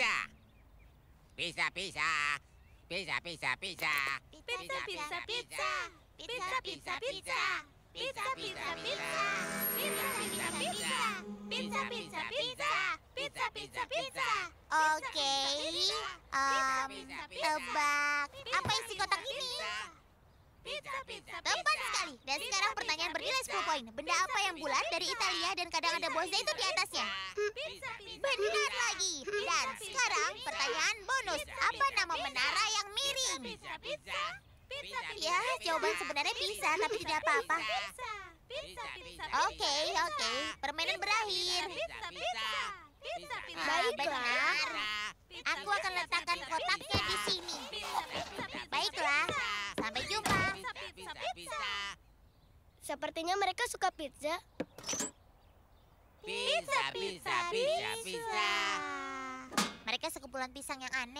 pizza. Pizza, pizza. Pizza, pizza, pizza. Pizza, pizza, pizza. Pizza, pizza, pizza. Pizza, pizza, pizza. Pizza, pizza, pizza. Pizza, pizza, pizza. Pizza, pizza, pizza. Oke. Um, tebak. Apa isi kotak ini? Tepat sekali. Dan sekarang pertanyaan bernilai 10 poin. Benda apa yang bulat dari Italia dan kadang ada bonsai itu di atasnya? Benar Pertanyaan bonus, apa nama menara yang miring? Pizza, pizza, pizza, ya, jawaban sebenarnya bisa, tapi tidak apa-apa. Oke, oke, permainan berakhir. pizza. benar. Aku akan letakkan kotaknya di sini. Baiklah, sampai jumpa. Sepertinya mereka suka pizza. kumpulan pisang yang aneh